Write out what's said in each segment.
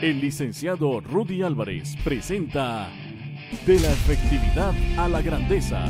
El licenciado Rudy Álvarez presenta De la efectividad a la grandeza.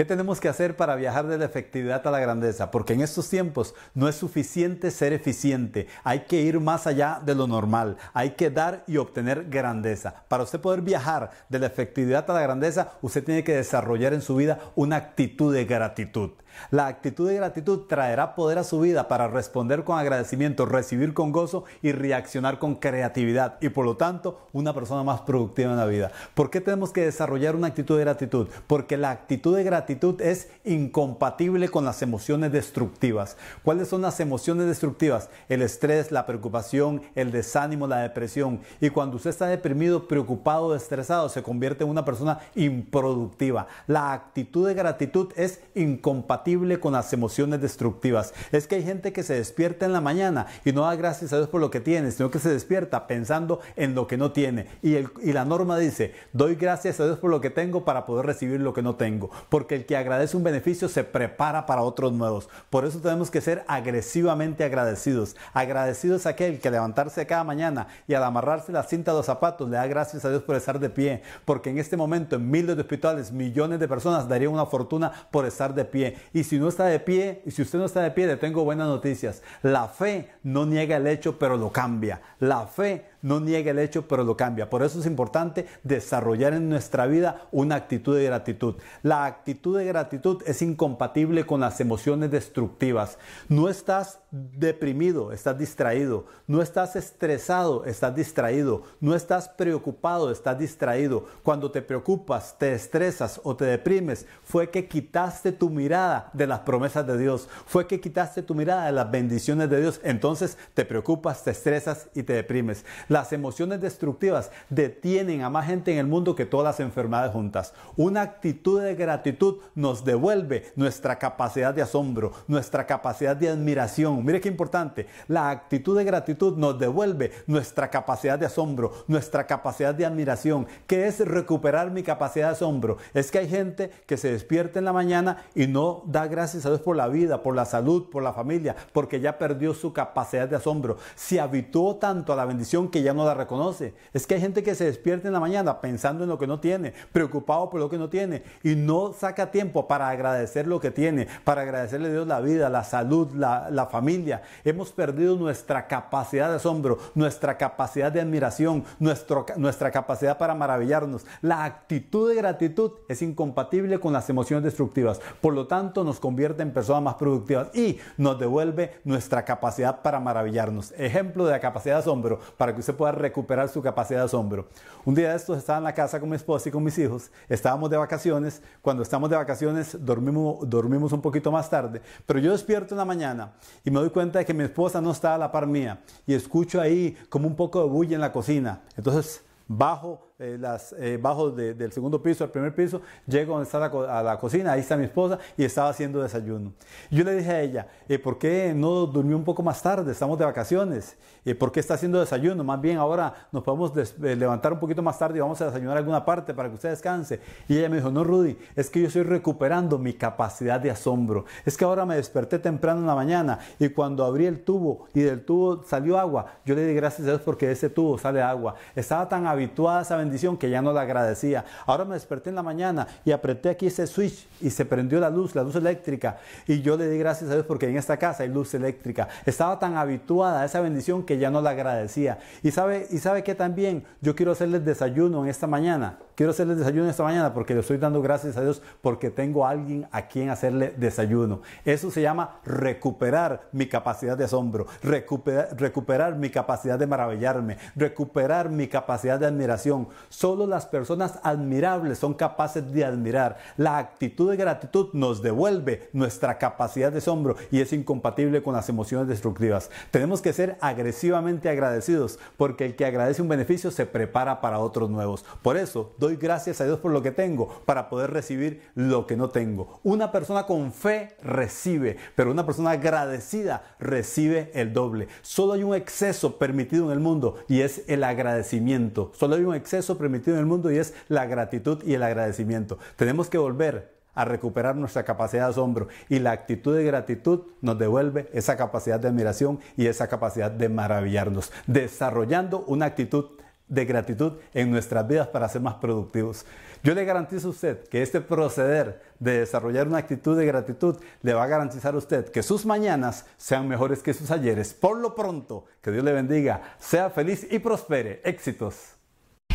¿Qué tenemos que hacer para viajar de la efectividad a la grandeza? Porque en estos tiempos no es suficiente ser eficiente, hay que ir más allá de lo normal, hay que dar y obtener grandeza. Para usted poder viajar de la efectividad a la grandeza, usted tiene que desarrollar en su vida una actitud de gratitud. La actitud de gratitud traerá poder a su vida para responder con agradecimiento, recibir con gozo y reaccionar con creatividad y por lo tanto una persona más productiva en la vida. ¿Por qué tenemos que desarrollar una actitud de gratitud? Porque la actitud de gratitud es incompatible con las emociones destructivas. ¿Cuáles son las emociones destructivas? El estrés, la preocupación, el desánimo, la depresión. Y cuando usted está deprimido, preocupado, estresado, se convierte en una persona improductiva. La actitud de gratitud es incompatible con las emociones destructivas. Es que hay gente que se despierta en la mañana y no da gracias a Dios por lo que tiene, sino que se despierta pensando en lo que no tiene. Y, y la norma dice, doy gracias a Dios por lo que tengo para poder recibir lo que no tengo. Porque el que agradece un beneficio se prepara para otros nuevos. Por eso tenemos que ser agresivamente agradecidos. agradecidos es aquel que levantarse cada mañana y al amarrarse la cinta de los zapatos le da gracias a Dios por estar de pie, porque en este momento en miles de hospitales, millones de personas darían una fortuna por estar de pie. Y si no está de pie, y si usted no está de pie, le tengo buenas noticias. La fe no niega el hecho, pero lo cambia. La fe no niega el hecho, pero lo cambia. Por eso es importante desarrollar en nuestra vida una actitud de gratitud. La actitud de gratitud es incompatible con las emociones destructivas. No estás deprimido, estás distraído. No estás estresado, estás distraído. No estás preocupado, estás distraído. Cuando te preocupas, te estresas o te deprimes, fue que quitaste tu mirada de las promesas de Dios. Fue que quitaste tu mirada de las bendiciones de Dios. Entonces te preocupas, te estresas y te deprimes. Las emociones destructivas detienen a más gente en el mundo que todas las enfermedades juntas. Una actitud de gratitud nos devuelve nuestra capacidad de asombro, nuestra capacidad de admiración. Mire qué importante. La actitud de gratitud nos devuelve nuestra capacidad de asombro, nuestra capacidad de admiración. ¿Qué es recuperar mi capacidad de asombro? Es que hay gente que se despierta en la mañana y no da gracias a Dios por la vida, por la salud, por la familia, porque ya perdió su capacidad de asombro. Se habituó tanto a la bendición que ya no la reconoce. Es que hay gente que se despierta en la mañana pensando en lo que no tiene, preocupado por lo que no tiene y no saca tiempo para agradecer lo que tiene, para agradecerle a Dios la vida, la salud, la, familia. Hemos perdido nuestra capacidad de asombro, nuestra capacidad de admiración, nuestro, nuestra capacidad para maravillarnos. La actitud de gratitud es incompatible con las emociones destructivas. Por lo tanto, nos convierte en personas más productivas y nos devuelve nuestra capacidad para maravillarnos. Ejemplo de la capacidad de asombro para que usted pueda recuperar su capacidad de asombro. Un día de estos estaba en la casa con mi esposa y con mis hijos, estábamos de vacaciones, cuando estamos de vacaciones dormimos, dormimos un poquito más tarde, pero yo despierto una la mañana y me doy cuenta de que mi esposa no está a la par mía y escucho ahí como un poco de bulla en la cocina. Entonces bajo eh, las eh, bajos del segundo piso al primer piso, llego a la cocina, ahí está mi esposa y estaba haciendo desayuno. Yo le dije a ella, eh, ¿por qué no durmió un poco más tarde? Estamos de vacaciones, eh, ¿por qué está haciendo desayuno? Más bien ahora nos podemos levantar un poquito más tarde y vamos a desayunar alguna parte para que usted descanse. Y ella me dijo, no Rudy, es que yo estoy recuperando mi capacidad de asombro. Es que ahora me desperté temprano en la mañana y cuando abrí el tubo y del tubo salió agua, yo le di gracias a Dios porque ese tubo sale agua. Estaba tan habituada a esa bendición que ya no la agradecía. Ahora me desperté en la mañana y apreté aquí ese switch y se prendió la luz, la luz eléctrica. Y yo le di gracias a Dios porque en esta casa hay luz eléctrica. Estaba tan habituada a esa bendición que ya no la agradecía. Y sabe, y sabe que también yo quiero hacerles desayuno en esta mañana. Quiero hacerles desayuno esta mañana porque le estoy dando gracias a Dios porque tengo a alguien a quien hacerle desayuno. Eso se llama recuperar mi capacidad de asombro, recuperar, recuperar mi capacidad de maravillarme, recuperar mi capacidad de admiración. Solo las personas admirables son capaces de admirar. La actitud de gratitud nos devuelve nuestra capacidad de asombro y es incompatible con las emociones destructivas. Tenemos que ser agresivamente agradecidos porque el que agradece un beneficio se prepara para otros nuevos. Por eso doy gracias a Dios por lo que tengo para poder recibir lo que no tengo. Una persona con fe recibe, pero una persona agradecida recibe el doble. Solo hay un exceso permitido en el mundo y es el agradecimiento. Solo hay un exceso permitido en el mundo y es la gratitud y el agradecimiento. Tenemos que volver a recuperar nuestra capacidad de asombro. Y la actitud de gratitud nos devuelve esa capacidad de admiración y esa capacidad de maravillarnos, desarrollando una actitud de gratitud en nuestras vidas para ser más productivos. Yo le garantizo a usted que este proceder de desarrollar una actitud de gratitud le va a garantizar a usted que sus mañanas sean mejores que sus ayeres. Por lo pronto, que Dios le bendiga, sea feliz y prospere. Éxitos.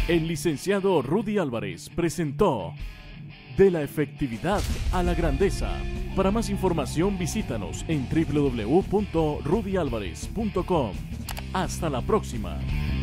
El licenciado Rudy Álvarez presentó De la efectividad a la grandeza. Para más información visítanos en www.rudyalvarez.com. Hasta la próxima.